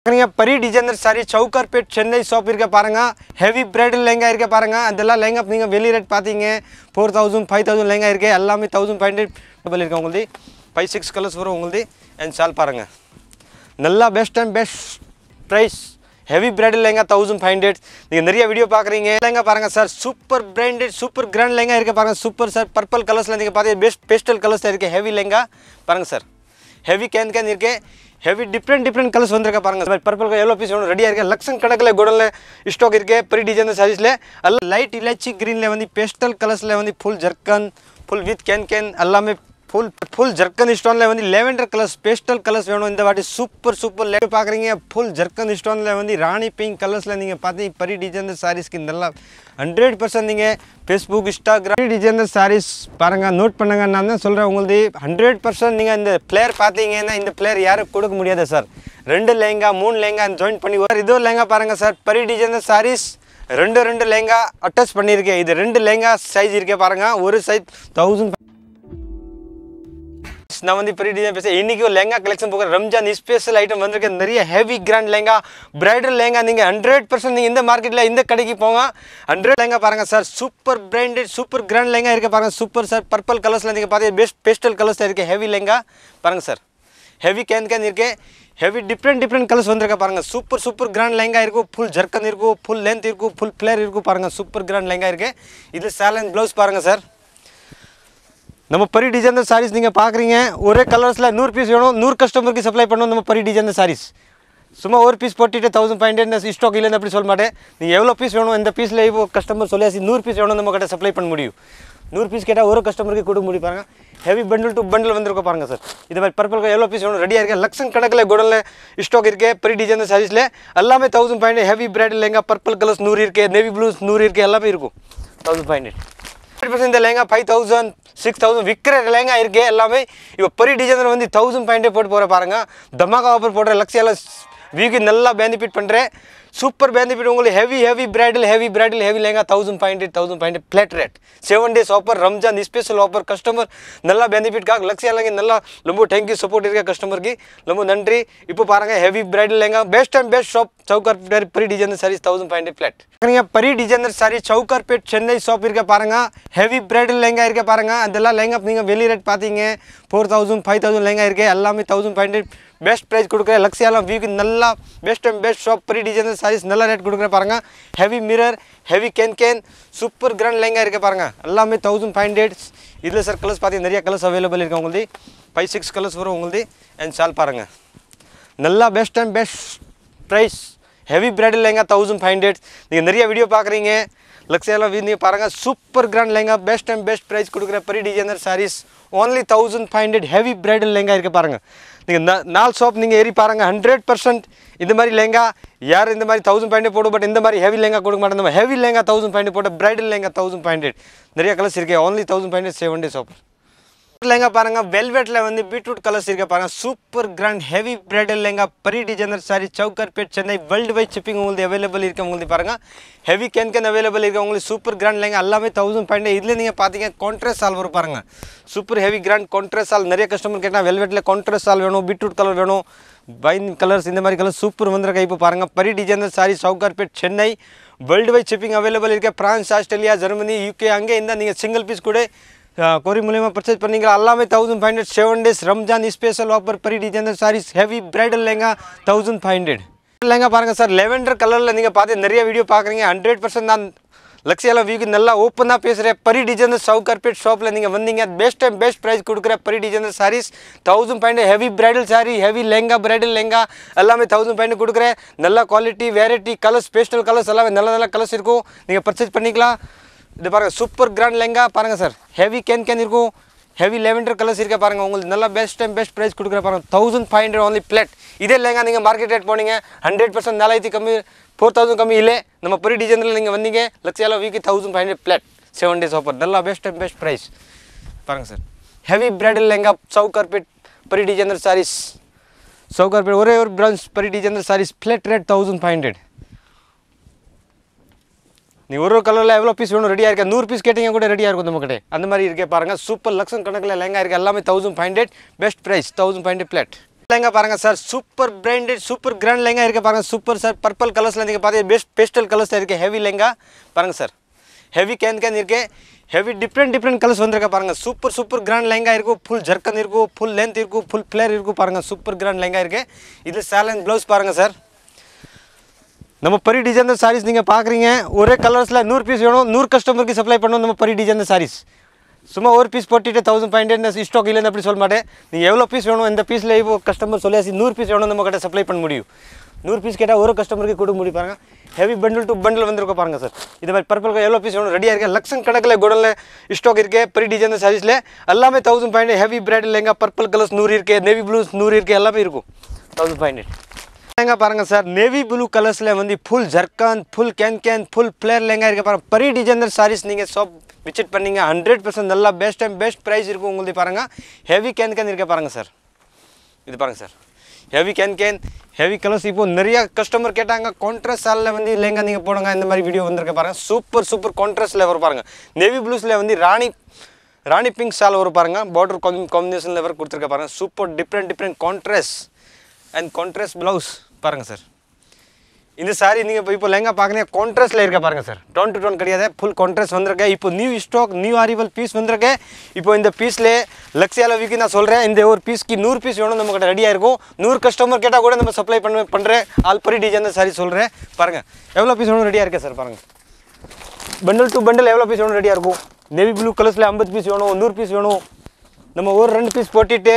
பக்காரੀਆਂ Pari designer sari சௌகர்ペட் சென்னை ஷோ피ர் கே பாரங்க ஹெவி பிரைட் லெங்கா இருக்கே பாரங்க அதெல்லாம் லெங்கா நீங்க வெல்லிரட் பாத்தீங்க 4000 5000 லெங்கா இருக்கே எல்லாமே 1500 விலை இருக்க உங்களது 5 6 கலர்ஸ் இருக்கு உங்களது அஞ்சல் பாருங்க நல்ல best time best price heavy bride lehenga 1500 நீங்க நிறைய வீடியோ பாக்குறீங்க லெங்கா பாருங்க sir super printed super grand lehenga இருக்கே பாருங்க சூப்பர் சார் पर्पल கலர்ஸ்ல நீங்க பாதிய பெஸ்ட் பெஸ்டல் கலர்ஸ்ல இருக்கே ஹெவி லெங்கா பாருங்க சார் ஹெவி கேன் கேன் இருக்கே ஹெவி டிஃப்ரெண்ட் டிஃப்ரெண்ட் கலர்ஸ் வந்திருக்க பாருங்க இந்த மாதிரி பர்பிள் எவ்வளோ பீஸ் வேணும் ரெடியாக இருக்குது லக்ஷன் கணக்கில் குடனில் ஸ்டாக் இருக்குது பெரிய டிசைன் சாரீஸில் எல்லாம் லைட் இலாச்சி க்ரீனில் வந்து பேஸ்டல் கலர்ஸில் வந்து ஃபுல் ஜர்க்கன் ஃபுல் வித் கேன் கேன் எல்லாமே ஃபுல் ஃபுல் ஜர்க்கன் ஸ்டோனில் வந்து லெவெண்டர் கலர்ஸ் பேஸ்டல் கலர்ஸ் வேணும் இந்த வாட்டி சூப்பர் சூப்பர் லெவல் பார்க்குறீங்க ஃபுல் ஜர்க்கன் ஸ்டோனில் வந்து ராணி பிங்க் கலர்ஸில் நீங்கள் பார்த்தீங்க பரி டிசைனர் சாரீஸ்க்கு இதெல்லாம் ஹண்ட்ரட் பர்சன்ட் நீங்கள் ஃபேஸ்புக் இன்ஸ்டாகிராம் டிசைனர் சாரீஸ் பாருங்கள் நோட் பண்ணுங்கள் நான் தான் சொல்கிறேன் உங்களுக்கு ஹண்ட்ரட் பர்சன்ட் நீங்கள் இந்த பிளேயர் பார்த்தீங்கன்னா இந்த பிளேயர் யாரும் கொடுக்க முடியாது சார் ரெண்டு லெங்கா மூணு லெங்கா ஜாயின் பண்ணி வர இதோ லெங்கா பாருங்கள் சார் பரி டிசைனர் சாரீஸ் ரெண்டு ரெண்டு லெங்கா அட்டாச் பண்ணியிருக்கேன் இது ரெண்டு லெங்கா சைஸ் இருக்கே பாருங்கள் ஒரு சைஸ் தௌசண்ட் नवंदी 프리디세 ইনি কি lehenga collection 보면은 Ramzan special item মনে থাকে নריה heavy grand lehenga bridal lehenga নিকে 100% ইন দা মার্কেট লা ইন দা ক্যাডি পঙা 100 লেhenga পাড়গা sir super branded super grand lehenga ইрке পাড়গা সুপার স্যার পার্পল কালারস লেদি পাড়ি বেস্ট পেস্টেল কালারস ইрке হেভি লেhenga পাড়গা স্যার হেভি কেন কেন ইрке হেভি डिफरेंट डिफरेंट কালারস মনে থাকে পাড়গা সুপার সুপার গ্র্যান্ড লেhenga ইрке ফুল জারকান ইрке ফুল লেন্থ ইрке ফুল ফ্লেয়ার ইрке পাড়গা সুপার গ্র্যান্ড লেhenga ইрке ইদ সালাঞ্জ ব্লাউজ পাড়গা স্যার நம்ம பரி டிசைன் தான் சாரீஸ் நீங்கள் பார்க்குறீங்க ஒரே கலர்ஸில் நூறு பீஸ் வேணும் நூறு கஸ்டமருக்கு சப்ளை பண்ணணும் நம்ம பரி டிசைன் தான் சாரீஸ் சும்மா ஒரு பீஸ் போட்டுட்டு தௌசண்ட் ஃபைவ் ஹண்ட்ரட் ஸ்டாக் இல்லைன்னு அப்படி சொல்ல மாட்டேன் நீங்கள் எவ்வளோ பீஸ் வேணும் இந்த பீஸில் இப்போ கஸ்டமர் சொல்லியாச்சு நூறு பீஸ் வேணும் நம்ம கிட்ட சப்ளை பண்ண முடியும் நூறு பீஸ் கேட்டால் ஒரு கஸ்டமருக்கு கொடுக்க முடியும் பாருங்க ஹெவி பண்டில் டு பண்டில் வந்திருக்க பாருங்க சார் இது மாதிரி பர்பிள் எவ்வளோ பீஸ் வேணும் ரெடியாக இருக்குது லட்சம் கணக்கில் குடலில் ஸ்டாக் இருக்குது பெரிய டிசைன் சாரீஸில் எல்லாமே thousand five hundred heavy brand இல்லைங்க பர்பிள் கலர்ஸ் நூறு இருக்குது நேவி ப்ளூஸ் நூறு இருக்குது எல்லாமே இருக்கும் thousand five hundred fifty percent lehenga five thousand six thousand விற்கிற லெஹங்கா இருக்கே எல்லாமே இப்போ பெரிய டிசைனர் வந்து தௌசண்ட் பாயிண்டே போட்டு போகிற பாருங்கள் தமாகா ஆஃபர் போடுற லக்ஸியால் வியூக்கு நல்லா பெனிஃபிட் பண்ணுறேன் सुपर बेनिफिट होंगे heavy heavy bridal heavy bridal heavy lehenga thousand five hundred thousand five hundred flat rate seven days offer Ramzan special offer customer नल्ला बेनिफिट का लक्ष्य लगे नल्ला लंबो थैंक यू सपोर्ट इसका कस्टमर की लंबो नंट्री इपो पारा heavy bridal lehenga best and best shop चौकर Pari designer sari thousand five hundred flat Pari designer sari चौकर पेट चेन्नई शॉप இருக்க पारा हेवी ब्राइडल லெங்கா இருக்க पारा அதெல்லாம் லெங்கா நீங்கள் வெளி ரேட் பார்த்தீங்க four thousand five thousand lehenga இருக்குது எல்லாமே फाइव हंड्रेड பெஸ்ட் ப்ரைஸ் கொடுக்குறேன் லக்ஸியாலாம் வியூக்கு நல்லா பெஸ்ட் அண்ட் பெஸ்ட் ஷாப் பெரிய டிசைன் சாரீஸ் நல்லா ரேட் கொடுக்குறேன் பாருங்கள் heavy mirror heavy can can super grand lehenga இருக்குது பாருங்கள் எல்லாமே தௌசண்ட் ஃபைவ் ஹண்ட்ரட் இதில் சார் கலர்ஸ் பார்த்தீங்கன்னா நிறைய கலர்ஸ் அவைலபிள் இருக்குது உங்களுது ஃபைவ் சிக்ஸ் கலர்ஸ் வரும் உங்களுது அண்ட் சால் பாருங்கள் நல்லா best and best price heavy branded lehenga thousand five hundred நீங்கள் நிறைய வீடியோ பார்க்குறீங்க லக்ஸியாவில் வீ நீங்கள் பாருங்கள் super grand lehenga best and best price கொடுக்குற பெரிய designer saris only thousand five hundred heavy bridal lehenga இருக்க பாருங்கள் நீங்கள் நாலு ஷாப் நீங்கள் ஏறி பாருங்கள் ஹண்ட்ரட் பர்சன்ட் இந்த மாதிரி லெங்கா யார் இந்த மாதிரி தௌசண்ட் ஃபைவ் ஹண்ட்ரட் போடும் பட் இந்த மாதிரி ஹெவி லெங்கா கொடுக்க மாட்டேன் heavy lehenga thousand five hundred போட்டு bridal lehenga thousand five hundred நிறைய கலர்ஸ் இருக்கேன் only thousand five hundred seven days offer lehenga பார்க்கங்க வெல்வெட்ல வந்து பீட்ரூட் கலர்ல سير்க பார்க்கங்க super grand heavy bridal lehenga Pari designer sari Sowcarpet Chennai world wide shipping உங்களுக்கு अवेलेबल இருக்க உங்களுக்கு பார்க்கங்க ஹெவி கேன்கென் अवेलेबल இருக்க உங்களுக்கு சூப்பர் கிராண்ட் லெங்கா எல்லாமே 1000 பைனா இதுல நீங்க பாத்தீங்க கான்ட்ரா சால்வர் பார்க்கங்க சூப்பர் ஹெவி கிராண்ட் கான்ட்ரா சால் நரிய கஸ்டமர் கிட்ட வெல்வெட்ல கான்ட்ரா சால் வேணு பீட்ரூட் கலர் வேணு பைன் கலர்ஸ் இந்த மாதிரி கலர் சூப்பர் வந்திருக்கு பாருங்க Pari designer sari Sowcarpet Chennai world wide shipping available இருக்க பிரான்ஸ் ஆஸ்திரேலியா ஜெர்மனி இங்கிலாந்து அங்கையில நீங்க சிங்கிள் பீஸ் கூட கوري மூலைய မှာ purchase பண்ணீங்கல்ல அல்லாமே 1500 7 days Ramzan special offer Peri Designல सारीஸ் ஹெவி பிரைடல் லெங்கா 1500 லெங்கா பாருங்க சார் லாவெண்டர் கலர்ல நீங்க பாத்த நிறைய வீடியோ பாக்குறீங்க 100% தான் லக்ஸியல்ல வீகெல்லாம் ஓபன் ஆபீஸே Peri Design சௌ கார்பெட் ஷாப்ல நீங்க வண்டிங்க बेस्ट டைம் பெஸ்ட் பிரைஸ் குடுக்குற Peri Designல saris 1000 heavy bridal sari heavy lehenga bridal lehenga அல்லாமே 1000 குடுக்குற நல்ல quality variety colours pastel colours எல்லாம் நல்ல நல்ல கலர்ஸ் இருக்கு நீங்க purchase பண்ணிக்கலாம் இதே பாருங்க சூப்பர் கிராண்ட் லெங்கா பாருங்க சார் ஹேவி கேன் கேன இருக்கு ஹேவி லாவெண்டர் கலர் சீர்க பாருங்க உங்களுக்கு நல்ல பெஸ்ட் டைம் பெஸ்ட் பிரைஸ் குடுக்குற பாருங்க 1500 only பிளட் இதே லெங்கா நீங்க மார்க்கெட் ரேட் பாருங்க 100% தள்ளுபடி கமி 4000 கமி இல்ல நம்ம பிரீ டிசைனர்ல நீங்க வன்னீங்க லட்சயா லோ வீக்கி 1500 பிளட் 7 டேஸ் ஆப்டர் நல்ல பெஸ்ட் அண்ட் பெஸ்ட் பிரைஸ் பாருங்க sir heavy bride lehenga Sowcarpet Pari designer saris Sowcarpet ஒரே ஒரு பிரவுன்ஸ் Pari designer saris flat rate 1500 நீ ஒரு கலரில் எவ்வளோ பீஸ் வேணும் ரெடியாக இருக்கா நூறு பீஸ் கேட்டிங்க கூட ரெடியாக இருக்கும் கிட்டே அந்த மாதிரி இருக்கே பாருங்கள் சூப்பர் லக்ஷன் கணக்கில் லெங்கா இருக்குது எல்லாமே thousand five hundred best price thousand five hundred பிளேட் லெங்கா பாருங்க sir super branded super grand lehenga இருக்குது பாருங்க சூப்பர் சார் பர்பல் கலர்ஸில் நீங்கள் பார்த்தீங்க பெஸ்ட் பெஸ்டல் கலர்ஸில் இருக்குது ஹெவி லெங்கா பாருங்கள் சார் ஹெவி கேன் கேந்து இருக்குது ஹெவி டிஃப்ரெண்ட் டிஃப்ரெண்ட் கலர்ஸ் வந்திருக்க பாருங்கள் சூப்பர் சூப்பர் கிராண்ட் லெங்கா இருக்கும் ஃபுல் ஜர்க்கன் இருக்கும் ஃபுல் லென்த் இருக்கும் ஃபுல் ஃபிளேர் இருக்கும் பாருங்கள் சூப்பர் கிராண்ட் லெங்கா இருக்குது இது சேலன் ப்ளவுஸ் பாருங்கள் சார் நம்ம பரி டிசைன் சாரீஸ் நீங்கள் பார்க்குறீங்க ஒரே கலர்ஸில் நூறு பீஸ் வேணும் நூறு கஸ்டமருக்கு சப்ளை பண்ணணும் நம்ம பரி டிசைன் சாரீஸ் சும்மா ஒரு பீஸ் போட்டுட்டு தௌசண்ட் ஃபைவ் ஹண்ட்ரட் ஸ்டாக் இல்லைன்னு அப்படி சொல்ல மாட்டேன் நீங்கள் எவ்வளோ பீஸ் வேணும் இந்த பீஸில் இப்போ கஸ்டமர் சொல்லியாச்சு நூறு பீஸ் வேணும் நம்ம கிட்ட சப்ளை பண்ண முடியும் நூறு பீஸ் கேட்டால் ஒரு கஸ்டமருக்கு கொடுக்க முடியும் பாருங்க ஹெவி பண்டில் டு பண்டில் வந்திருக்க பாருங்க சார் இது மாதிரி பர்பிள் எவ்வளோ பீஸ் வேணும் ரெடியாக இருக்கேன் லட்சம் கணக்கில் குடலில் ஸ்டாக் இருக்கே ப்ரீ டிசைன் சாரீஸில் எல்லாமே thousand five hundred heavy brand இல்லைங்க பர்பிள் கலர்ஸ் நூறு இருக்குது நேவி ப்ளூஸ் நூறு இருக்குது எல்லாமே இருக்கும் தௌசண்ட் ஃபைவ் ஹண்ட்ரட் லெஹங்கா பாருங்கள் சார் நேவி ப்ளூ கலர்ஸில் வந்து ஃபுல் ஜர்கான் full can can full flare lehenga இருக்க பாருங்கள் பெரிய டிசைனர் சாரீஸ் நீங்கள் ஷாப் விசிட் பண்ணீங்க ஹண்ட்ரட் பர்சன்ட் நல்லா பெஸ்ட் அண்ட் பெஸ்ட் ப்ரைஸ் இருக்கும் உங்களுக்கு பாருங்கள் ஹெவி கேன் கேன் இருக்க பாருங்கள் சார் இது பாருங்கள் sir heavy can can heavy colours இப்போ நிறைய கஸ்டமர் கேட்டாங்க கான்ட்ராஸ்ட் சாலில் வந்து இல்லைங்க நீங்கள் போடுங்க இந்த மாதிரி வீடியோ வந்திருக்க பாருங்கள் சூப்பர் சூப்பர் கான்ட்ராஸ்டில் வரும் பாருங்கள் நேவி ப்ளூஸில் வந்து ராணி ராணி பிங்க் சால் வரும் பாருங்க பார்டர் காம்பி காம்பினேஷனில் வர கொடுத்துருக்க பாருங்கள் super different different contrast and contrast blouse பாருங்கள் சார் இந்த சாரி நீங்கள் இப்போ இப்போ லெங்கா பார்க்குறீங்க கான்ட்ராஸ்டில் இருக்க பாருங்கள் சார் டோன் டு டோன் கிடையாது ஃபுல் கான்ட்ரஸ்ட் வந்திருக்கு இப்போ new stock new arrival piece வந்திருக்கு இப்போ இந்த பீஸில் லக்ஸி அளவுக்கு நான் சொல்கிறேன் இந்த ஒரு பீஸ்க்கு நூறு பீஸ் வேணும் நம்மக்கிட்ட ரெடியாக இருக்கும் நூறு கஸ்டமர் கேட்டால் கூட நம்ம சப்ளை பண்ண பண்ணுறேன் ஆல்பரி டிஜைன் தான் சாரி சொல்கிறேன் பாருங்கள் எவ்வளோ பீஸ் வேணும் ரெடியாக இருக்கேன் சார் பாருங்கள் பண்டல் டு பண்டல் எவ்வளோ பீஸ் வேணும் ரெடியாக இருக்கும் நேவி ப்ளூ கலர்ஸில் ஐம்பது பீஸ் வேணும் நூறு பீஸ் வேணும் நம்ம ஒரு ரெண்டு பீஸ் போட்டிட்டு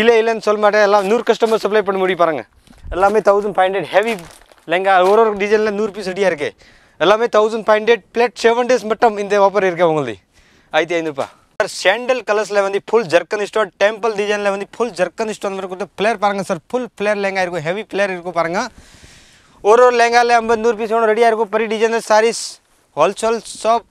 இல்லை இல்லைன்னு சொல்ல மாட்டேன் எல்லாம் நூறு கஸ்டமர் சப்ளை பண்ண முடியும் பாருங்கள் எல்லாமே thousand five hundred heavy lehenga ஒரு ஒரு டிசைனில் நூறு பீஸ் ரெடியாக இருக்குது எல்லாமே thousand five hundred plate seven days மட்டும் இந்த ஆஃபர் இருக்குது உங்களுது ஐத்தி ஐநூறுபா சார் சேண்டல் கலர்ஸில் வந்து ஃபுல் ஜர்க்கன் ஸ்டோன் டெம்பிள் டிசைனில் வந்து ஃபுல் ஜர்க்கன் ஸ்டோன் இருக்கும் பிளேயர் பாருங்கள் சார் ஃபுல் பிளேயர் லெங்கா இருக்கும் ஹெவி பிளேயர் இருக்கும் பாருங்கள் ஒரு ஒரு லெங்காவில் ஐம்பது நூறு பீஸ் ஒன்று ரெடியாக இருக்கும் பெரிய designer saris wholesale shop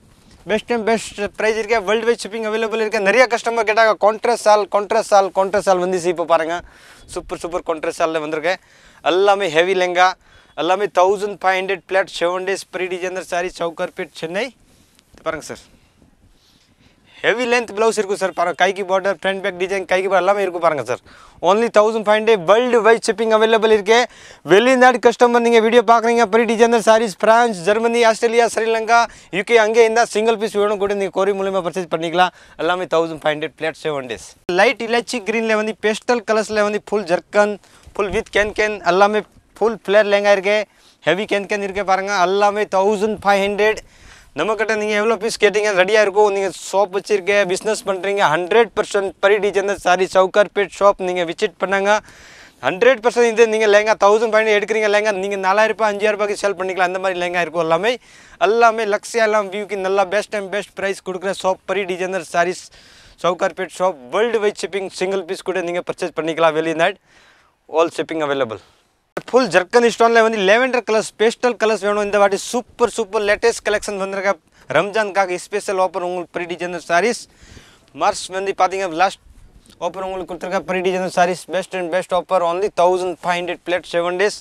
best and best price இருக்கே வேர்ல்டு வைட் ஷிப்பிங் அவைலபிள் இருக்குது நிறைய கஸ்டமர் கேட்டாங்க கான்ட்ரஸ் சால் கான்ட்ரஸ் சால் கான்ட்ரஸ் சால் வந்துச்சு இப்போ பாருங்கள் சூப்பர் சூப்பர் கான்ட்ரஸ் சாலில் வந்திருக்கேன் అల్లామే హెవీ లెహంగా అల్లామే 1500 ఫైండెడ్ ప్లేట్ 7 డేస్ ప్రెటి జనరల్ సారీస్ సౌకర్పేట్ చెన్నై పారంగ సర్ హెవీ లెంగ్త్ బ్లౌజర్ కు సర్ పార కైకి బోర్డర్ ఫ్రంట్ బ్యాక్ డిజైన్ కైకి అల్లామే ఇర్కు పారంగ సర్ ఓన్లీ 1500 ఫైండెడ్ వరల్డ్ వైడ్ షిప్పింగ్ అవైలబుల్ ఇర్కే వెల్లినాడు కస్టమర్ నింగ వీడియో పాక్ రింగ ప్రెటి జనరల్ సారీస్ France Germany Australia Sri Lanka UK అంగే ఇంద సింగల్ పీస్ విడన్ కొడి ని కోరి మూల్యం మే పర్చేస్ పన్నిక్లా అల్లామే 1500 ఫైండెడ్ ప్లేట్ 7 డేస్ లైట్ ఇలచి గ్రీన్ లే వంది పెస్టల్ కలర్స్ లే వంది full zircon full with cancan एल full flare lehenga heavy cancan पांग तउस फाइव हंड्रेड नम कट नहीं पीस कटी रेडिया शाप वो बिजनेस पड़ी हंड्रेड पर्सेंट परी डिजन सारी सौकर्पेट शाप नहीं विचिट पड़ा हंड्रेड पर्सेंट इतनी लेंगा तउस फैंड्रेडक्री लेंगा नहीं नाला अंजाई रूपा सेल पड़ी अंदमि लेंगे लक्ष्यल व्यू की ना बेस्ट अंड बेस्ट प्रईस को शाप Pari design sari Sowcarpet shop world wide shipping single piece purchase पड़ी वेली all shipping available. Full jerkin stone le vandi lavender colors, pastel colors venu inda vaadi super super latest collection vandirka Ramjan kaak special offer ungal pre designer sarees. March vandi paathinga last offer ungal kutirka pre designer sarees best and best offer only 1500 plate 7 days.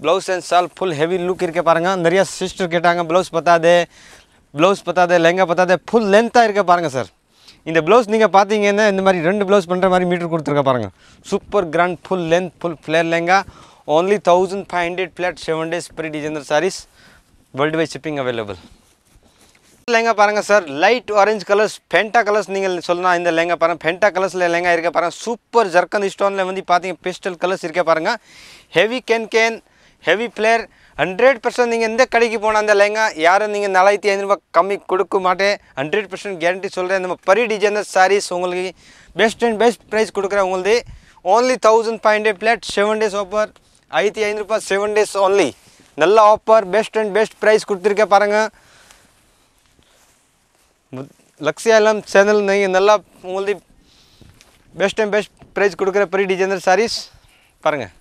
Blouse and shawl full heavy look இருக்க பாருங்க நிறைய sister கேட்டாங்க ब्लौஸ் பத்தா தே ब्लौஸ் பத்தா தே லெங்கா பத்தா தே full லென்த்தா இருக்க பாருங்க sir இந்த ப்ளவுஸ் நீங்கள் பார்த்தீங்கன்னா இந்த மாதிரி ரெண்டு ப்ளவுஸ் பண்ணுற மாதிரி மீட்டர் கொடுத்துருக்க பாருங்கள் super grand full length full flare lehenga only thousand five hundred flat seven days Pari designer sarees world wide shipping available lehenga பாருங்கள் சார் லைட் ஆரஞ்சு கலர்ஸ் பென்டா கலர்ஸ் நீங்கள் சொல்லலாம் இந்த லெங்கா பாருங்கள் பென்டா கலர்ஸில் லெங்கா இருக்க பாருங்கள் சூப்பர் ஜர்க்கன் ஸ்டோனில் வந்து பார்த்தீங்க பிஸ்டல் கலர்ஸ் இருக்க பாருங்கள் heavy can can heavy flare hundred percent நீங்கள் எந்த கடைக்கு போனால் அந்த லெங்கா யாரும் நீங்கள் நாலாயிரத்தி ஐநூறுபா கம்மி கொடுக்க மாட்டேன் ஹண்ட்ரட் பர்சன்ட் கேரண்டி சொல்கிறேன் நம்ம பரி டிசைனர் சாரீஸ் உங்களுக்கு பெஸ்ட் அண்ட் பெஸ்ட் ப்ரைஸ் கொடுக்குறேன் உங்களுது only thousand five hundred plate seven days offer ஆயிரத்தி ஐநூறுபா செவன் டேஸ் ஓன்லி நல்ல offer best and best price கொடுத்துருக்கேன் பாருங்கள் லக்ஸியாலம் சேனல் நீங்கள் நல்லா உங்களுக்கு பெஸ்ட் அண்ட் பெஸ்ட் ப்ரைஸ் கொடுக்குற பரி டிசைனர் சாரீஸ் பாருங்கள்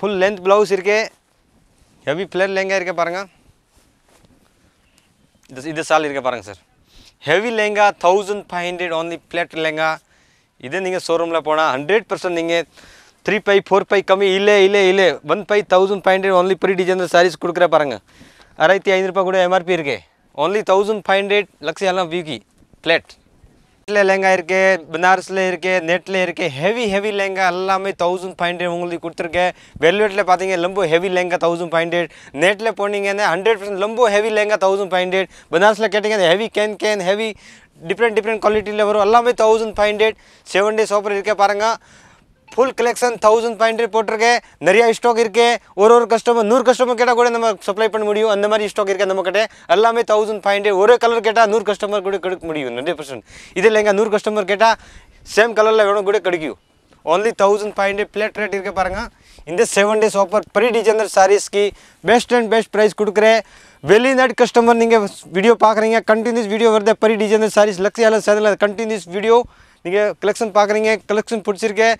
ஃபுல் லென்த் ப்ளவுஸ் இருக்குது ஹெவி பிளேர் லெங்கா இருக்க பாருங்கள் இது இது சால் இருக்க பாருங்கள் sir heavy lehenga thousand five hundred only plate lehenga இதே நீங்கள் ஷோரூமில் போனால் ஹண்ட்ரட் பர்சன்ட் நீங்கள் த்ரீ பை ஃபோர் பை கம்மி இல்லை இல்லை இல்லை one by thousand five hundred only Pari design sarees கொடுக்குற பாருங்கள் ஆறாயிரத்தி ஐநூறுரூபா கூட எம்ஆர்பி இருக்கே ஒன்லி தௌசண்ட் ஃபைவ் ஹண்ட்ரட் லக்ஸ் எல்லாம் வியூக்கி plate lehenga Banaras navy heavy lehenga thousand hundred उ उलवेटे पाती लंबू हेवी लहंगा तौस हंड्रेड नेटे हंड्रेड पर्सेंट लंबू heavy lehenga thousand hundred Banaras cancan heavy different different quality वो अलग thousand hundred seven day super पारा ஃபுல் கலெக்ஷன் தௌசண்ட் பாயிண்ட் போட்டிருக்கு நிறைய ஸ்டாக் இருக்குது ஒரு ஒரு கஸ்டமர் நூறு கஸ்டமர் கேட்டால் கூட நம்ம சப்ளை பண்ண முடியும் அந்த மாதிரி ஸ்டாக் இருக்குது நம்ம கிட்ட எல்லாமே தௌசண்ட் பாயிண்ட் ஒரே கலர் கேட்டால் நூறு கஸ்டமர் கூட கொடுக்க முடியும் ஹண்ட்ரட் பர்சன்ட் இதில் எங்கள் நூறு கஸ்டமர் கேட்டால் சேம் கலரில் வேணும் கூட கிடைக்கும் only thousand five plate rate இருக்க பாருங்கள் இந்த செவன் டேஸ் ஆஃபர் பெரிய டிஜைனர் சாரீஸ்க்கு பெஸ்ட் அண்ட் பெஸ்ட் ப்ரைஸ் கொடுக்குறேன் வெளிநாட்டு கஸ்டமர் நீங்கள் வீடியோ பார்க்குறீங்க கண்டினியூஸ் வீடியோ வருது பெரிய டிஜைனர் சாரீஸ் லக்ஸியால சேனலில் கண்டினியூஸ் வீடியோ நீங்கள் கலெக்ஷன் பார்க்குறீங்க கலெக்ஷன் பிடிச்சிருக்கேன்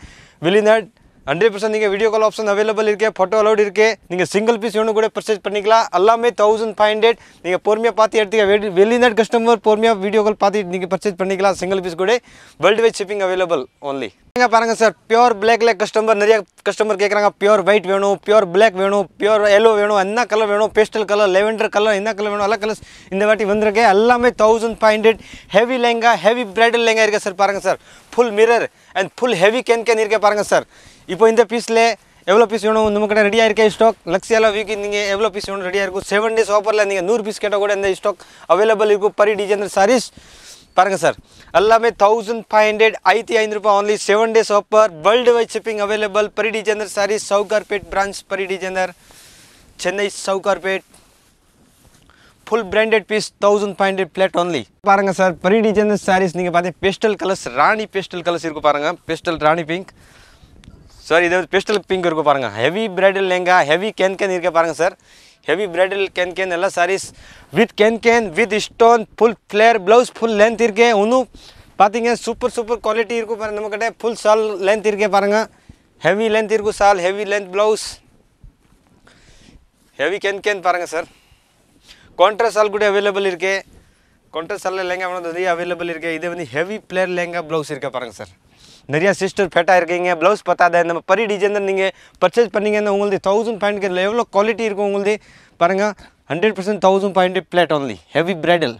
வெளிநாடு ಹಂಡ್ರೆಡ್ ಪರ್ಸೆಂಟ್ ನಿಮಗೆ ವಿಡಿಯೋ ಕಾಲ್ ಆಪ್ಷನ್ ಅವೈಲೇಬಲ್ ಇರಕ್ಕೆ ಫೋಟೋ ಅಲೌಡ್ ಇರಕ್ಕೆ ನಿಮಗೆ சிங்கிள் பீஸ் வேணும் கூட பர்ச்சேஸ் பண்ணிக்கலாம் எல்லாமே தௌசண்ட் ஃபைவ் ஹண்ட்ரட் நீங்கள் பொறுமையாக பார்த்து எடுத்துக்க வெளிநாட்டு கஸ்டமர் பொறுமையாக வீடியோ கால் பார்த்து நீங்கள் பர்ச்சேஸ் பண்ணிக்கலாம் சிங்கிள் பீஸ் கூட world wide shipping available only நீங்கள் பாருங்கள் சார் பியூர் பிளாக்ல கஸ்டமர் நிறைய கஸ்டமர் கேட்குறாங்க பியூர் ஒயிட் வேணும் பியூர் பிளாக் வேணும் பியூர் எல்லோ வேணும் என்ன கலர் வேணும் பேஸ்டல் கலர் லெவெண்டர் கலர் என்ன கலர் வேணும் எல்லா கலர்ஸ் இந்த வாட்டி வந்திருக்கேன் எல்லாமே thousand five hundred heavy lehenga heavy bridal lehenga இருக்குது சார் பாருங்கள் sir full mirror and full heavy can can இருக்கே பாருங்கள் சார் இப்போ இந்த பீஸில் எவ்வளோ பீஸ் வேணும் நம்மக்கிட்ட ரெடியாக இருக்கே ஸ்டாக் லக்ஸியாவில் வீக்கு நீங்கள் எவ்வளோ பீஸ் வேணும் ரெடியாக இருக்கும் செவன் டேஸ் ஆஃபரில் நீங்கள் நூறு பீஸ் கேட்டால் கூட இந்த ஸ்டாக் அவைலபிள் இருக்கும் பரி டிஜைனர் சாரீஸ் பாருங்கள் சார் எல்லாமே தௌசண்ட் ஃபைவ் ஹண்ட்ரட் ஐத்தி ஐநூறுபா only seven days offer world wide shipping available Pari designer sarees Sowcarpet branch Pari designer Chennai Sowcarpet full branded piece thousand five hundred plate only பாருங்கள் சார் பரி டிஜைனர் சாரீஸ் நீங்கள் பார்த்தீங்கன்னா pastel colours rani pastel colours இருக்கும் பாருங்கள் பேஸ்டல் ராணி பிங்க் சார் இது pastel pink இருக்கும் பாருங்கள் heavy bridal lehenga heavy can cancan இருக்க பாருங்கள் sir heavy bridal cancan எல்லாம் sarees with can can with stone full flare blouse full length இருக்கேன் இன்னும் பார்த்தீங்க சூப்பர் சூப்பர் குவாலிட்டி இருக்கும் பாருங்கள் நம்மக்கிட்ட ஃபுல் சால் லென்த் இருக்கே பாருங்கள் ஹெவி லென்த் இருக்கும் shawl heavy length blouse heavy can cancan பாருங்கள் சார் கான்ட்ராஸ்ட் சால் கூட அவைலபிள் இருக்குது கான்ட்ராஸ்ட் சாலில் லெங்கா வந்து அவைலபிள் இருக்குது இது வந்து ஹெவி பிளேயர் லெங்கா ப்ளவுஸ் இருக்க பாருங்கள் சார் நிறையா சிஸ்டர் ஃபேட்டாக இருக்கீங்க ப்ளவுஸ் பத்தாத நம்ம பரி டிஜைன் நீங்கள் பர்ச்சேஸ் பண்ணிங்கன்னா உங்களுது தௌசண்ட் பாயிண்ட் இல்லை எவ்வளோ குவாலிட்டி இருக்கும் உங்களுது பாருங்கள் hundred percent thousand point plate only heavy bridal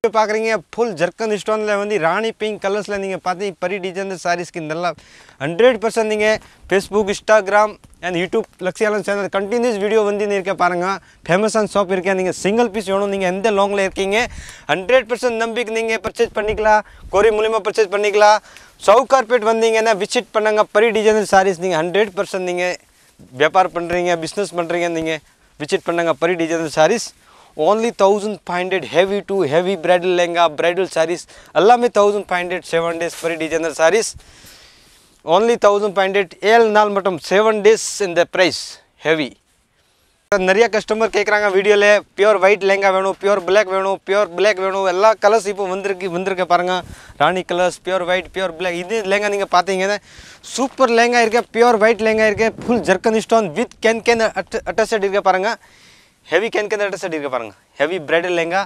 இப்போ பார்க்குறீங்க ஃபுல் ஜர்க்கன் ஸ்டோனில் வந்து ராணி பிங்க் கலர்ஸில் நீங்கள் பார்த்தீங்க பரி டிஜைன் சாரீஸ்க்கு இதெல்லாம் ஹண்ட்ரட் பர்சன்ட் நீங்கள் ஃபேஸ்புக் இன்ஸ்டாகிராம் அண்ட் யூடியூப் லக்ஷியாலும் சேனல் கண்டினியூஸ் வீடியோ வந்து இருக்க பாருங்கள் ஃபேமஸான ஷாப் இருக்கேன் நீங்கள் சிங்கிள் பீஸ் வேணும் நீங்கள் எந்த லாங்கில் இருக்கீங்க ஹண்ட்ரட் பர்சன்ட் நம்பிக்கை நீங்கள் பர்ச்சேஸ் பண்ணிக்கலாம் கொரி மூலிமா பர்ச்சேஸ் பண்ணிக்கலாம் சவுக் கார்பேட் வந்தீங்கன்னா விசிட் பண்ணுங்கள் பரி டிசைன் சாரீஸ் நீங்கள் ஹண்ட்ரட் பர்சன்ட் நீங்கள் வியாபாரம் பண்ணுறீங்க பிஸ்னஸ் பண்ணுறீங்க நீங்கள் விசிட் பண்ணுங்கள் Pari design sarees only thousand five hundred heavy to heavy bridal lehenga bridal sarees எல்லாமே thousand five hundred seven days Pari designer saris only thousand five hundred ஏழு நாள் மட்டும் செவன் டேஸ் இந்த ப்ரைஸ் ஹெவி ನರಿಯ ಕಸ್ಟಮರ್ ಕೇಕ್ರಾಂಗ வீடியோல பியூர் ஒயிட் லெங்கா வேணும் பியூர் பிளாக் வேணும் பியூர் பிளாக் வேணும் எல்லா கலர்ஸ் இப்போ வந்திருக்கு வந்திருக்கு பாருங்க rani colours pure white pure black இது லெங்கா நீங்க பாத்தீங்கன்னா சூப்பர் லெங்கா இருக்கு பியூர் ஒயிட் லெங்கா இருக்கு full zircon stone with can cancan attached இருக்கு பாருங்க ஹெவி கேன் கேன் அட்டாச்சட் இருக்கு பாருங்க heavy bridal lehenga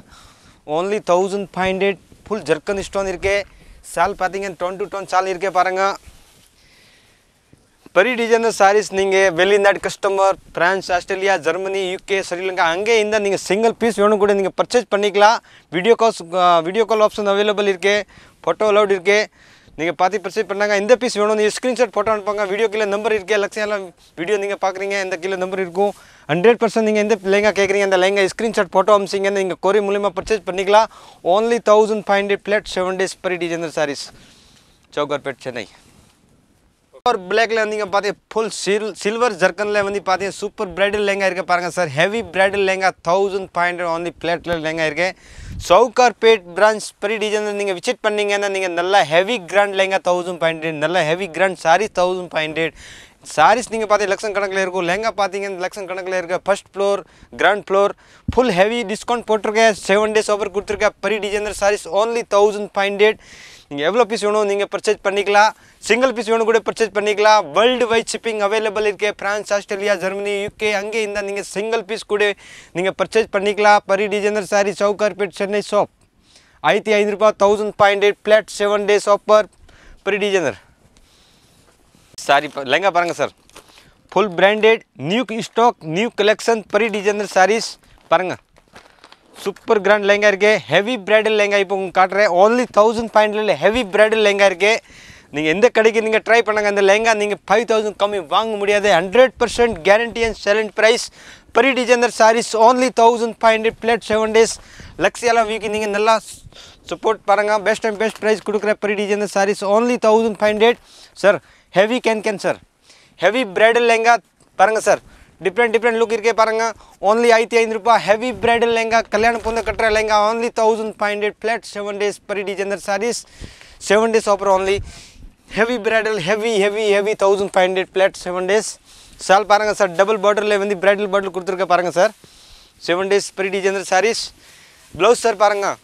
only thousand five hundred full zircon stone இருக்கு சால் பார்த்தீங்கன்னா டொன் டு டொன் சால் இருக்கே பாருங்கள் ಪರಿ ಡಿಸೈನರ್ ಸ್ಯಾರೀಸ್ ನಿಮಗೆ ವೆಲ್ಲಿನಾಡ್ customer France Australia Germany UK Sri Lanka அங்கே இருந்தால் நீங்கள் சிங்கிள் பீஸ் வேணும் கூட நீங்கள் பர்ச்சேஸ் பண்ணிக்கலாம் video calls video call option available இருக்குது ஃபோட்டோ அலவுட் இருக்குது நீங்கள் பார்த்து பர்ச்சேஸ் பண்ணாங்க இந்த பீஸ் வேணும் நீங்கள் ஸ்க்ரீன்ஷாட் ஃபோட்டோ அனுப்பாங்க வீடியோ கீழே நம்பர் இருக்குது லட்சம் வீடியோ நீங்கள் பார்க்குறீங்க இந்த கீழே நம்பர் இருக்கும் ஹண்ட்ரட் பர்சன்ட் நீங்கள் எந்த லேங்கா கேட்குறீங்க அந்த லேங்கா ஸ்க்ரீன்ஷாட் ஃபோட்டோ அமிச்சிங்க நீங்கள் கோரி மூலியமாக பர்ச்சேஸ் பண்ணிக்கலாம் only thousand five hundred plate seven days Pari designer sarees Sowcarpet Chennai और பிளாக் லெஹந்தி के பாத்தீங்க फुल சில்வர் ஜர்க்கன் லெஹந்தி பாத்தீங்க சூப்பர் பிரைடல் லெஹங்கா இருக்க பாருங்க sir heavy bridal lehenga thousand five hundred only flat lehenga இருக்கு சவுகார்பேட் பிரான்ச் பெரிய டிசைன் நீங்கள் விசிட் பண்ணீங்கன்னா நீங்கள் நல்லா heavy grand lehenga thousand five hundred நல்லா heavy grand sarees thousand five hundred sarees நீங்கள் பார்த்து லட்சம் கணக்கில் இருக்கும் லெஹங்கா பார்த்தீங்கன்னா லட்சம் கணக்கில் இருக்க first floor ground floor full heavy discount போட்டிருக்கேன் செவன் டேஸ் ஆஃபர் கொடுத்துருக்கேன் பெரிய designer saris only thousand five hundred நீங்கள் எவ்வளோ பீஸ் வேணும் நீங்கள் பர்ச்சேஸ் பண்ணிக்கலாம் சிங்கிள் பீஸ் வேணும் கூட பர்ச்சேஸ் பண்ணிக்கலாம் வேர்ல்டு வைட் ஷிப்பிங் அவைலபிள் இருக்குது ஃப்ரான்ஸ் ஆஸ்திரேலியா ஜெர்மனி யூகே அங்கே இருந்தால் நீங்கள் சிங்கிள் பீஸ் கூட நீங்கள் பர்ச்சேஸ் பண்ணிக்கலாம் பரி டிசைனர் சாரி சவுகார்பேட் சென்னை ஷாப் ஆயிரத்தி ஐநூறுரூபா thousand point eight flat seven days offer Pari designer sari lehenga பாருங்கள் sir full branded new stock new collection Pari designer saris பாருங்கள் சூப்பர் கிராண்ட் லெங்கா இருக்குது ஹெவி பிரைடல் லெங்கா இப்போ உங்களுக்கு காட்டுறேன் only thousand five heavy bridal lehenga இருக்குது நீங்கள் எந்த கடைக்கு நீங்கள் ட்ரை பண்ணாங்க அந்த லெங்கா நீங்கள் ஃபைவ் தௌசண்ட் கம்மி வாங்க முடியாது ஹண்ட்ரட் பர்சன்ட் கேரண்டி அண்ட் செலண்ட் price Pari designer sarees only thousand five hundred plate seven days லக்ஸியெல்லாம் வீக்கு நீங்கள் நல்லா சப்போர்ட் பாருங்கள் பெஸ்ட் அண்ட் பெஸ்ட் ப்ரைஸ் கொடுக்குற பெரிய designer sarees only thousand five hundred sir heavy can cancan sir heavy bridal lehenga பாருங்கள் சார் ಡಿಫ್ರೆಂಟ್ ಡಿಫ್ರೆಂಟ್ ಲುಕ್ ಇರ್ಕೆ ಪಾರಂಗ ಓನ್ಲಿ ಐತಿ ಐದು ರೂಪಾಯಿ ಹೆವಿ ಬ್ರೈಡಲ್ ಲೆಹಂಗಾ ಕಲ್ಯಾಣ ಪೊಂದ ಕಟ್ಟರೆ lehenga only thousand five hundred flat seven days Pari designer sarees seven days offer only heavy bridal heavy heavy heavy thousand five hundred plate seven days shawl பாருங்கள் sir double பார்டரில் வந்து பிரைடல் பார்டர் கொடுத்துருக்க பாருங்கள் sir seven days Pari designer sarees blouse sir பாருங்கள்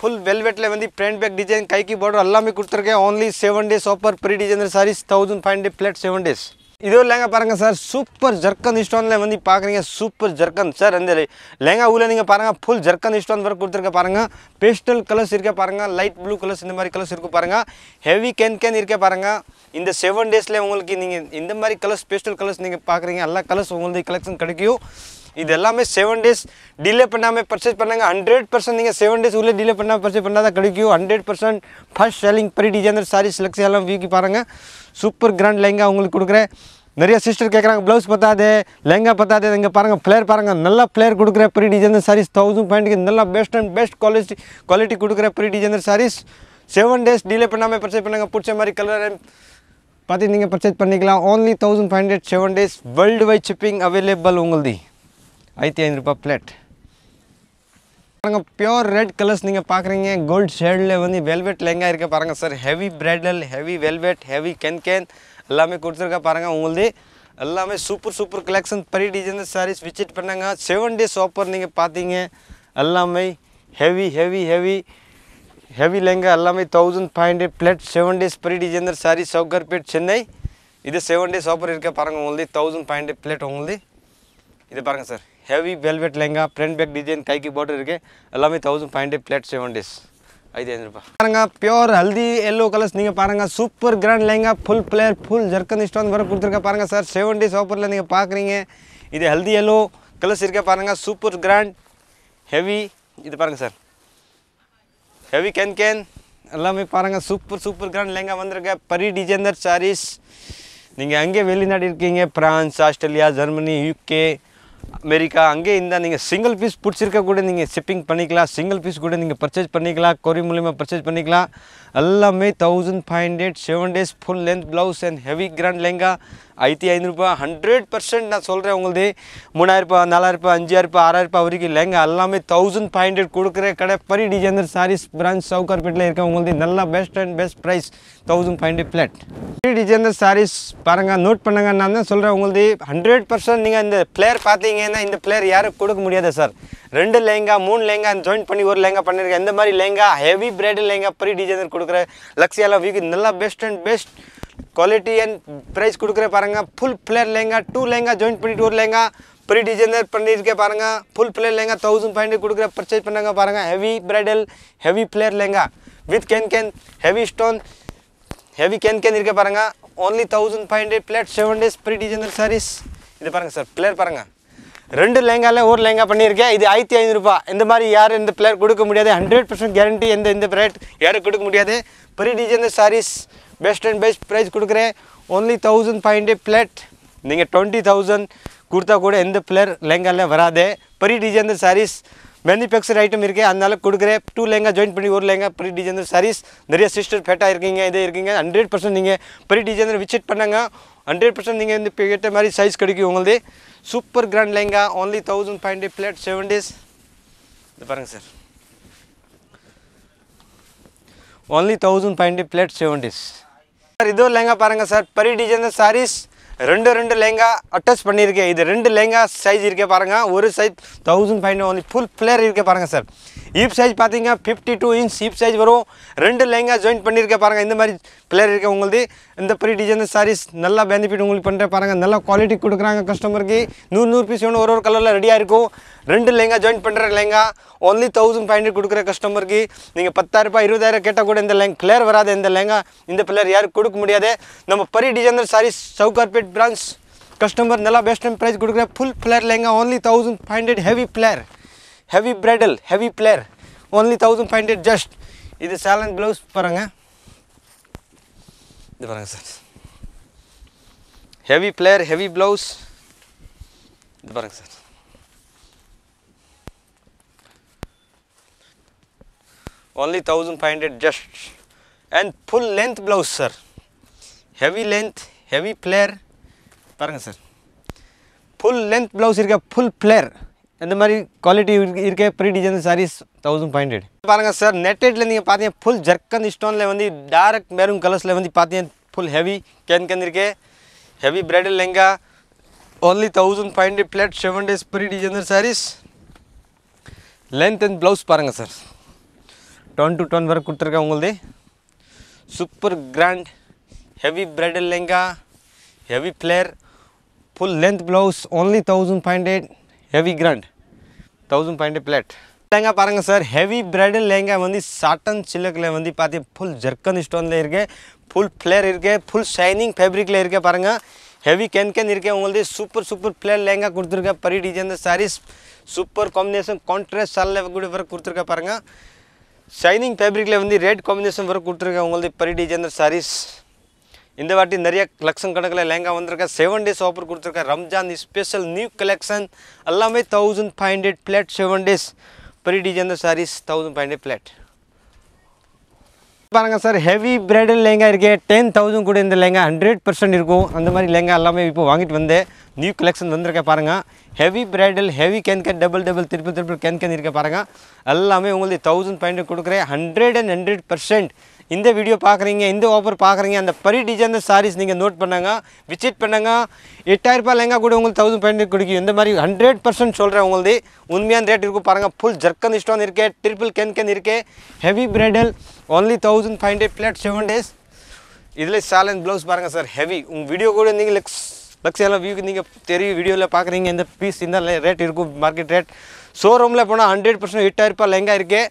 full வெல்வெட்டில் வந்து print back design கைக்கு border எல்லாமே கொடுத்துருக்கேன் only seven days offer Pari designer sarees thousand five hundred plate seven days இதோ லேங்கா பாருங்கள் சார் சூப்பர் ஜர்க்கன் ஸ்டோனில் வந்து பார்க்குறீங்க சூப்பர் ஜர்க்கன் சார் அந்த லேங்கா ஊர்ல நீங்கள் பாருங்கள் ஃபுல் ஜர்க்கன் ஸ்டோன் வரை கொடுத்துருக்க பாருங்கள் பேஸ்டல் கலர்ஸ் இருக்க பாருங்கள் லைட் ப்ளூ கலர்ஸ் இந்த மாதிரி கலர்ஸ் இருக்கும் பாருங்கள் ஹெவி கேன் கேன் இருக்க பாருங்கள் இந்த செவன் டேஸில் உங்களுக்கு நீங்கள் இந்த மாதிரி கலர்ஸ் பேஸ்டல் கலர்ஸ் நீங்கள் பார்க்குறீங்க எல்லா கலர்ஸ் உங்களுக்கு கலெக்ஷன் கிடைக்கும் ఇదెల్లమే 7 డేస్ డిలే పనామే పర్చేజ్ పన్నంగ 100% ఇదె 7 డేస్ ఉలే డిలే పనామే పర్చేజ్ పన్ననా కడుకుయో 100% ఫస్ట్ సెల్లింగ్ ప్రిడిజైనర్ సారీస్ లక్షల అల వికి పారంగా సూపర్ గ్రాండ్ లేంగా మీకు గుడుకరే నరియ సిస్టర్ కేకరా బ్లౌస్ పతదే లేంగా పతదే అంగే పారంగా ప్లేర్ పారంగా నల్ల ప్లేర్ గుడుకరే ప్రిడిజైనర్ సారీస్ 1000 పాయింట్ కి నల్ల best and best quality quality గుడుకరే ప్రిడిజైనర్ సారీస్ 7 డేస్ డిలే పనామే పర్చేజ్ పన్నంగ పుచ్చే మరి కలర్ పాతిండింగ పర్చేజ్ పన్నికలా only 1500 7 days world wide shipping available ఉంగలి ईती रूप प्लेट प्योर रेड कलर्स नहीं पाक गोल शेड वेलवेट लहंगा पारें sir heavy bridal heavy velvet heavy cancan कुछ पारें उल्दी super super collection Pari design सारी विचिट पड़ा सेवन डे सोपर नहीं पाती है heavy heavy heavy heavy lehenga thousand five hundred plate seven days Pari design sari Sowcarpet Chennai इत सेवन डे सोपर पारें तौस फाइव हंड्रेड प्लेट उदे पारें sir heavy velvet lehenga front back design कई की बॉर्डर के अलावे thousand five hundred plate seven days ईद pure haldi yellow colours नहीं पांग super grand lehenga full flare full zircon stone वर को पांग सर सेवन डेस् ऑफर नहीं पाक हल्दी येलो कलर्स पांग सूपर ग्रांड हेवी इत पांग सर हेवी कैन कैन अलमे पांग super super grand lehenga one Pari designer sarees नहीं हे वेली France Australia Germany UK America அங்கே இந்த நீங்கள் சிங்கிள் பீஸ் பிடிச்சிருக்க கூட நீங்கள் ஷிப்பிங் பண்ணிக்கலாம் சிங்கிள் பீஸ் கூட நீங்கள் பர்ச்சேஸ் பண்ணிக்கலாம் கொரி மூலிமா பர்ச்சேஸ் பண்ணிக்கலாம் எல்லாமே thousand five hundred seven days full length blouse and heavy grand lehenga ஐத்தி ஐநூறுரூபா ஹண்ட்ரட் பர்சன்ட் நான் சொல்கிறேன் உங்களுக்கு மூணாயிரரூபா நாலாயிரரூபா அஞ்சாயிரரூபா ஆறாயிரரூபா வரைக்கும் லெங்கா எல்லாமே தௌசண்ட் ஃபைவ் ஹண்ட்ரட் கொடுக்குற கடை பரி டிஜைனர் சாரீஸ் பிரான்ச் சவுகார்பேட்டில் இருக்க உங்களுக்கு நல்லா best and best price thousand five hundred flat Pari designer saris பாருங்கள் நோட் பண்ணுங்கள் நான் தான் சொல்கிறேன் உங்களுக்கு ஹண்ட்ரட் பர்சன்ட் நீங்கள் இந்த பிளேயர் பார்த்து பார்த்தீங்கன்னா இந்த பிளேயர் யாரும் கொடுக்க முடியாது சார் ரெண்டு லேங்கா மூணு லேங்கா ஜாயின் பண்ணி ஒரு லேங்கா பண்ணியிருக்கேன் இந்த மாதிரி lehenga heavy bridal lehenga Pari designer கொடுக்குற லக்ஸியாலாம் வியூக்கு நல்லா best and best quality and price கொடுக்குற பாருங்கள் full flare lehenga two lehenga join பண்ணிட்டு ஒரு லேங்கா ப்ரீ டிசைனர் பண்ணியிருக்க பாருங்கள் full flare lehenga thousand five hundred கொடுக்குற பர்ச்சேஸ் பண்ணாங்க பாருங்கள் heavy bridal heavy flare lehenga with can can heavy stone heavy can cancan இருக்க பாருங்கள் only thousand five hundred plate seven days Pari designer saris இது பாருங்கள் சார் பிளேயர் பாருங்கள் ரெண்டு லேங்காலே ஒரு லேங்கா பண்ணியிருக்கேன் இது ஆயிரத்தி ஐநூறுரூபா இந்த மாதிரி யார் இந்த பிளேயர் கொடுக்க முடியாது ஹண்ட்ரட் பர்சன்ட் கேரண்டி எந்த இந்த ரேட் யாரும் கொடுக்க முடியாது பெரிய design sarees best and best price கொடுக்குறேன் only thousand five hundred flat நீங்கள் டுவெண்ட்டி தௌசண்ட் கொடுத்தா கூட எந்த பிளேயர் லேங்காலே வராது பெரிய டிசைன் சாரீஸ் மேனுஃபேக்சர் ஐட்டம் இருக்குது அதனால கொடுக்குறேன் டூ லேங்கா ஜாயின் பண்ணி ஒரு லேங்கா பெரிய டிசைனர் சாரீஸ் நிறைய சிஸ்டர் ஃபேட்டாக இருக்கீங்க இதே இருக்கீங்க ஹண்ட்ரட் பர்சன்ட் நீங்கள் பெரிய டிசைனர் விசிட் பண்ணாங்க ஹண்ட்ரட் பர்சன்ட் நீங்கள் இந்த ஏற்ற மாதிரி சைஸ் கிடைக்கும் உங்களுக்கு super grand lehenga only thousand five hundred plate seven days இது பாருங்கள் sir only thousand five hundred plate seven days sir இதோ லெங்கா பாருங்கள் சார் பரி டிசைன் சாரீஸ் ரெண்டு ரெண்டு லேங்கா அட்டாச் பண்ணியிருக்கேன் இது ரெண்டு லெங்கா சைஸ் இருக்கே பாருங்கள் ஒரு size thousand five hundred full flare இருக்கே பாருங்கள் சார் ஹீப் சைஸ் பார்த்தீங்கன்னா fifty two inch hip size வரும் ரெண்டு லெங்கா ஜாயின் பண்ணியிருக்கேன் பாருங்கள் இந்த மாதிரி ஃபிளேர் இருக்குது உங்களுக்கு இந்த ப்ரீ டிசைன் சாரீஸ் நல்லா பெனிஃபிட் உங்களுக்கு பண்ணுறேன் பாருங்கள் நல்லா குவாலிட்டி கொடுக்குறாங்க கஸ்டமருக்கு நூறு நூறு பீஸ் வேணும் ஒரு ஒரு கலரில் ரெடியாக இருக்கும் ரெண்டு லெங்கா ஜாயின் பண்ணுற lehenga only thousand five hundred கொடுக்குற கஸ்டமருக்கு நீங்கள் பத்தாயிரரூபா இருபதாயிரம் கேட்டால் கூட இந்த லெங் பிளேயர் வராது இந்த லேங்கா இந்த பிளேயர் யாரும் கொடுக்க முடியாது நம்ம Pari designer sarees Sowcarpet Market branch. Customer Nala best and price good grab full flare lenga only 1500 heavy flare. Heavy bridle, heavy flare. Only 1500 just. இது சேலன் ப்ளவுஸ் பாருங்க இது பாருங்க sir heavy flare heavy blouse இது பாருங்க sir only 1500 just and full length blouse sir heavy length heavy flare பாருங்கள் sir full length blouse இருக்க full flare இந்த மாதிரி குவாலிட்டி இருக்க Pari design sarees thousand five hundred பாருங்கள் சார் நெட்டெட்டில் நீங்கள் பார்த்தீங்கன்னா ஃபுல் ஜர்க்கன் ஸ்டோனில் வந்து டேரக்ட் மெரூன் கலர்ஸில் வந்து பார்த்தீங்கன்னா ஃபுல் ஹெவி கேன் கேன் இருக்கே heavy bridal lehenga only thousand five hundred plate seven days Pari designer sarees length and blouse பாருங்கள் சார் டொன் டு டொன் வரை கொடுத்துருக்கேன் உங்களுது super grand heavy bridal lehenga heavy flare full length blouse only 1500 heavy grand 1500 plate lehenga பாருங்கள் sir heavy bridal lehenga வந்து satin சில்லுக்கில் வந்து பார்த்து full ஜர்க்கன் ஸ்டோனில் இருக்கேன் ஃபுல் ஃப்ளேர் இருக்கேன் ஃபுல் ஷைனிங் ஃபேப்ரிக்கில் இருக்குது பாருங்கள் ஹெவி கேன் கேன் இருக்குது உங்களுக்கு சூப்பர் சூப்பர் ஃப்ளேர் லெங்கா கொடுத்துருக்கேன் Pari design sarees super combination contrast சாலில் கூட வர கொடுத்துருக்கேன் பாருங்கள் ஷைனிங் ஃபேப்ரிக்கில் வந்து ரெட் காம்பினேஷன் வர கொடுத்துருக்கேன் உங்களுக்கு பரி டிசைன் சாரீஸ் இந்த வாட்டி நிறைய கலெக்ஷன் கணக்கில் லேங்கா வந்திருக்கேன் செவன் டேஸ் ஆஃபர் கொடுத்துருக்கேன் ரம்ஜான் ஸ்பெஷல் நியூ கலெக்ஷன் எல்லாமே thousand five hundred plate seven days பெரிய டிஜைன் தான் sarees thousand five hundred flat பாருங்கள் சார் ஹெவி பிரைடல் லேங்கா இருக்கே டென் தௌசண்ட் கூட இந்த லெங்கா ஹண்ட்ரட் பர்சன்ட் இருக்கும் அந்த மாதிரி லேங்கா எல்லாமே இப்போ வாங்கிட்டு வந்து நியூ கலெக்ஷன் வந்திருக்க பாருங்கள் heavy bridal heavy can cancan double double திருப்பி திருப்பி கேன் கேன் இருக்க பாருங்கள் எல்லாமே உங்களுக்கு தௌசண்ட் ஃபைவ் ஹண்ட்ரட் கொடுக்குறேன் ஹண்ட்ரட் அண்ட் ஹண்ட்ரட் பர்சன்ட் இந்த வீடியோ பார்க்குறீங்க இந்த ஆஃபர் பார்க்குறீங்க அந்த பரி டிசைன் சாரீஸ் நீங்கள் நோட் பண்ணுங்க விசிட் பண்ணுங்க எட்டாயிரரூபா லெங்கா கூட உங்களுக்கு தௌசண்ட் ஃபைவ் ஹண்ட்ரட் கொடுக்கும் இந்த மாதிரி ஹண்ட்ரட் பர்சன்ட் சொல்கிறேன் உங்களுக்கு உண்மையான ரேட் இருக்கும் பாருங்கள் ஃபுல் ஜர்க்கன் ஸ்டோன் இருக்கே ட்ரிபிள் கேன் கென் இருக்கே heavy bridal only thousand five hundred flat seven days இதில் சேலஞ்ச் ப்ளவுஸ் பாருங்கள் சார் ஹெவி உங்கள் வீடியோ கூட நீங்கள் லக்ஸ் லக்ஸ் எல்லாம் வியூக்கு நீங்கள் தெரியும் வீடியோவில் பார்க்குறீங்க இந்த பீஸ் இந்த ரேட் இருக்கும் மார்க்கெட் ரேட் ஷோரூமில் போனால் ஹண்ட்ரட் பர்சன்ட் எட்டாயிரரூபா லெங்காக இருக்குது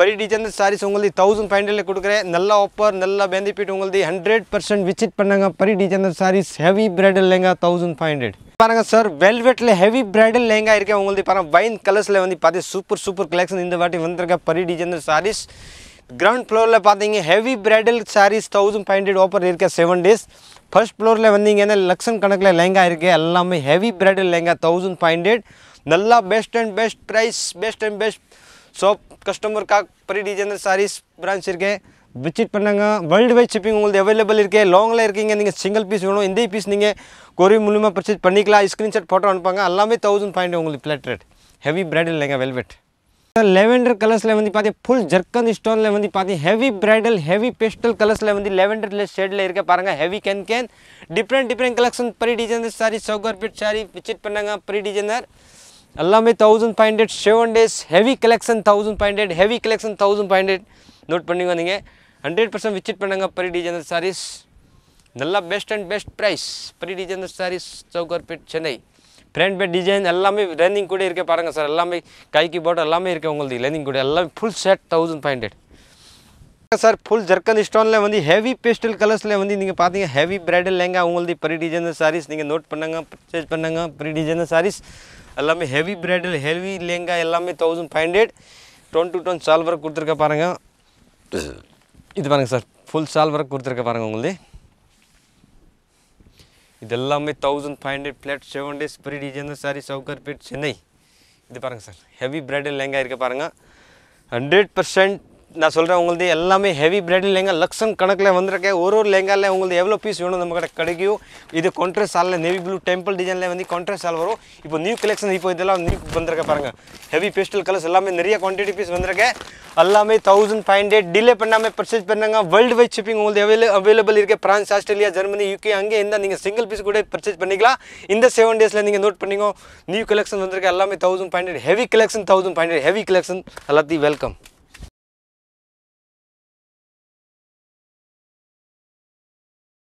பரி டிசைன் சாரீஸ் உங்களுக்கு தௌசண்ட் ஃபைவ் ஹண்ட்ரட்ல கொடுக்குறேன் நல்ல ஆஃபர் நல்ல பெனிஃபிட் உங்களுக்கு ஹண்ட்ரட் பர்சன்ட் விசிட் பண்ணுங்க Pari design sarees heavy bridal lehenga thousand five hundred பாருங்க சார் வெல்வெட்ல ஹெவி பிரைடல் லேங்கா இருக்கு உங்களுக்கு பாருங்க வைன் கலர்ஸ்ல வந்து பார்த்து சூப்பர் சூப்பர் கலெக்ஷன் இந்த வாட்டி வந்திருக்க பரி டிசைன் சாரீஸ் கிரவுண்ட் ஃப்ளோரில் பார்த்தீங்க heavy bridal sarees thousand five hundred offer இருக்க செவன் டேஸ் ஃபர்ஸ்ட் ஃப்ளோரில் வந்தீங்கன்னா லட்சம் கணக்கில் லெங்கா இருக்குது எல்லாமே heavy bridal lehenga thousand five hundred நல்லா best and best price best and best shop customer का प्री डिजाइनर साड़ी ब्रांच से के विचित्र पन्नांगा वर्ल्ड वाइड शिपिंग उंगल अवेलेबल इके लॉन्ग लेयर किंगिंग सिंगल पीस वीडियो इन पीस निंगे कोरी मूल्य में परचेज பண்ணிக்கலாம் स्क्रीनशॉट फोटो அனுப்புங்க அல்லாமே 1000 பாயிண்ட் உங்களுக்கு flat heavy bridal lehenga velvet lavender colours lavender பாதி ফুল ஜர்க்கன் ஸ்டோன் லாவெண்டர் பாதி heavy bridal heavy pastel colours lavender less shade ல ஏர்க்க பாருங்க heavy can cancan different different collection Pari designer sari Sowcarpet sari विचित्र பண்ணங்க பிரீ டிசைனர் అల్లమే 1500 heavy collection 1000 point heavy collection 1000 point note పండిం నింగ 100% విజిట్ పడంగా పరి డిజైన సారీస్ నల్ల బెస్ట్ అండ్ బెస్ట్ ప్రైస్ పరి డిజైన సారీస్ చౌగర్ పేట్ చెన్నై ఫ్రంట్ పె డిజైన్ అల్లమే రన్నింగ్ కూడా ఇర్కే పారంగ సార్ అల్లమే కైకి బోట్ అల్లమే ఇర్కే ఉంగల్ ది లెండింగ్ కూడా అల్లమే full set 1500 sir full zircon stone లె వండి హెవీ పెస్టల్ కలర్స్ లె వండి నింగ పాతింగ హెవీ బ్రైడల్ లెహంగా ఉంగల్ ది పరి డిజైన సారీస్ నింగ నోట్ పన్నంగా పర్చేస్ పన్నంగా పరి డిజైన సారీస్ எல்லாமே ஹெவி பிரைடல் ஹெவி லெங்கா எல்லாமே thousand five hundred tone to tone சால் ஒர்க் கொடுத்துருக்க பாருங்கள் இது பாருங்கள் சார் ஃபுல் சால் ஒர்க் கொடுத்துருக்க பாருங்கள் உங்களுது இது எல்லாமே thousand five hundred plate seven days Pari design sari Sowcarpet Chennai இது பாருங்கள் சார் ஹெவி பிரைடல் லேங்கா இருக்க பாருங்கள் ஹண்ட்ரட் பர்சன்ட் நான் சொல்கிறேன் உங்களது எல்லாமே ஹெவி பிரைடு லெங்கா லக்ஷம் கணக்கில் வந்திருக்கேன் ஒரு ஒரு லெங்காவில் உங்களுக்கு எவ்வளோ பீஸ் வேணும் நம்ம கிட்ட கிடைக்கும் இது கான்ட்ராஸ்ட் சாலில் நெவி ப்ளூ டெம்பிள் டிசைனில் வந்து கான்ட்ராஸ்ட் சால் வரும் இப்போ நியூ கலெக்ஷன் இப்போ இதெல்லாம் நியூ வந்திருக்க பாருங்கள் ஹெவி பேஸ்டல் கலர்ஸ் எல்லாமே நிறைய குவான்டிட்டி பீஸ் வந்திருக்கேன் எல்லாமே தௌசண்ட் ஃபைவ் ஹண்ட்ரட் டிலே பண்ணாமல் பர்ச்சேஸ் பண்ணாங்க வேர்ல்டு வைட் ஷிப்பிங் உங்களுக்கு அவைல அவைலபிள் இருக்க பிரான்ஸ் ஆஸ்திரேலியா ஜெர்மனி யூகே அங்கே இருந்தால் நீங்கள் சிங்கிள் பீஸ் கூட பர்ச்சேஸ் பண்ணிக்கலாம் இந்த செவன் டேஸில் நீங்கள் நோட் பண்ணிக்கோ நியூ கலெக்ஷன் வந்திருக்க எல்லாமே thousand five hundred heavy collection thousand five hundred heavy collection எல்லாத்தையும் வெல்கம்